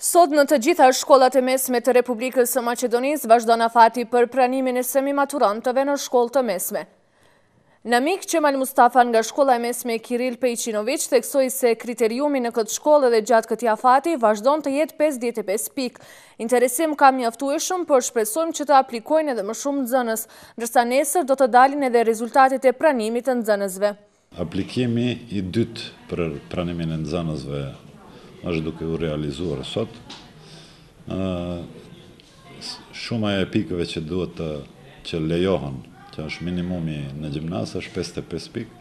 Sot në të gjitha shkollat e mesme të Republikës së Macedonisë vazhdo në fati për pranimin e semi maturantëve në shkollë të mesme. Në mikë që Mal Mustafa nga shkolla e mesme Kiril Pejqinovic teksoj se kriteriumi në këtë shkollë dhe gjatë këtë afati fati vazhdo në të jetë 5-5 pik. Interesim kam një aftu e shumë, për shpresojmë që të aplikojnë edhe më shumë në zënës, nërsa nesër do të dalin edhe rezultatit e pranimit në zënësve. Aplikimi i dytë për pranimin e nëzënësve është duke u realizuar sot. Shuma e pikëve që duhet të që lejohën, që është minimumi në gjimnasë, është 55 pikë,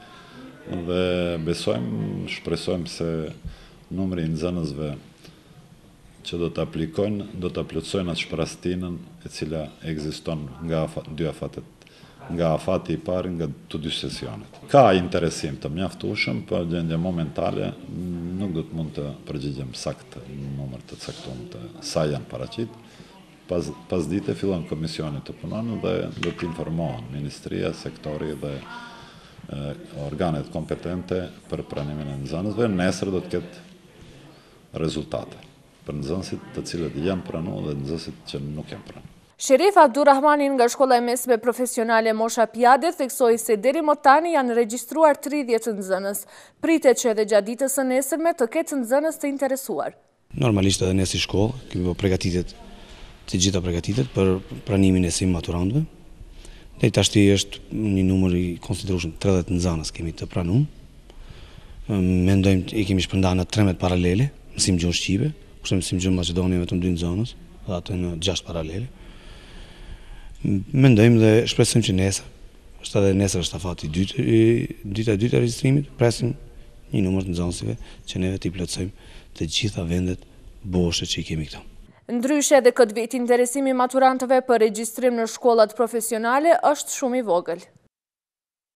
dhe besojmë, shpresojmë se numëri në zënësve që do të aplikojnë, do të aplikojnë atë shprastinën e cila egziston nga dy afatet nga afati i parë nga të dy sesionet. Ka interesim të mjaftushëm, për po gjendje momentale nuk do të mund të përgjigjem sakt në numër të caktuar të sa janë paraqit. Pas pas fillon komisioni të punonë dhe do të informohen ministria, sektori dhe organet kompetente për pranimin e nxënësve, nesër do të ketë rezultate për nxënësit të cilët janë pranuar dhe nxënësit që nuk janë pranuar. Sherif Abdurrahmanin nga shkolla e mesme profesionale Mosha Pjadet fiksoj se deri më tani janë registruar 30 nëzënës. Prite që edhe gjaditës në nesërme të ketë nëzënës të interesuar. Normalisht edhe nësi shkollë, këmë po pregatitet të gjitha pregatitet për pranimin e sim maturandëve. Dhe i tashti është një numër i konsiderushën 30 nëzënës kemi të pranum. Mendojmë i kemi shpërnda në 13 paralele, mësim gjënë Shqipe, kështë mësim gjënë Macedonijëve të mdynë nëzënës, dhe atë në 6 paralele. Mendojmë dhe shpresojmë që nesër, është edhe nesër është afati i dytë, dita e dytë e regjistrimit, presim një numër të nxënësve që ne t'i i plotësojmë të gjitha vendet boshe që i kemi këto. Ndryshe edhe këtë vit interesimi maturantëve për regjistrim në shkollat profesionale është shumë i vogël.